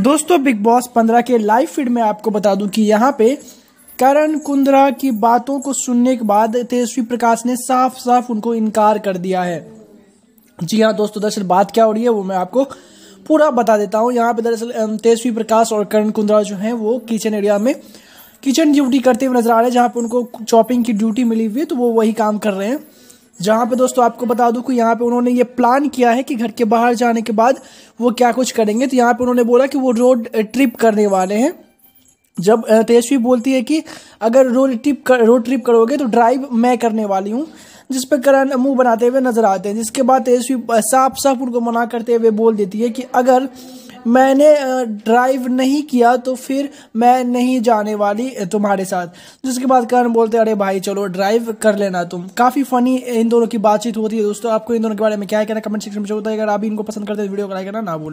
दोस्तों big boss पंद्रह के लाइव फीड में आपको बता दूं कि यहाँ पे करण कुंद्रा की बातों को सुनने के बाद तेजस्वी प्रकाश ने साफ साफ उनको इनकार कर दिया है जी हाँ दोस्तों दरअसल बात क्या हो रही है वो मैं आपको पूरा बता देता हूँ यहाँ पे दरअसल तेजस्वी प्रकाश और करण कुंद्रा जो हैं वो किचन एरिया में किचन ड्यूटी करते हुए नजर आ रहे हैं जहाँ पे उनको चॉपिंग की ड्यूटी मिली हुई है तो वो वही काम कर रहे हैं जहाँ पे दोस्तों आपको बता दूँ कि यहाँ पे उन्होंने ये प्लान किया है कि घर के बाहर जाने के बाद वो क्या कुछ करेंगे तो यहाँ पे उन्होंने बोला कि वो रोड ट्रिप करने वाले हैं जब तेजस्वी बोलती है कि अगर रोड ट्रिप कर, रोड ट्रिप करोगे तो ड्राइव मैं करने वाली हूँ जिस पर करण मुंह बनाते हुए नजर आते हैं जिसके बाद तेजस्वी साफ साफ उनको मना करते हुए बोल देती है कि अगर मैंने ड्राइव नहीं किया तो फिर मैं नहीं जाने वाली तुम्हारे साथ जिसके बाद करण बोलते अरे भाई चलो ड्राइव कर लेना तुम काफ़ी फनी इन दोनों की बातचीत होती है दोस्तों आपको इन दोनों के बारे में क्या कहना कमेंट सेक्शन में होता है अगर आप इनको पसंद करते हैं वीडियो को लाइक करना ना बोले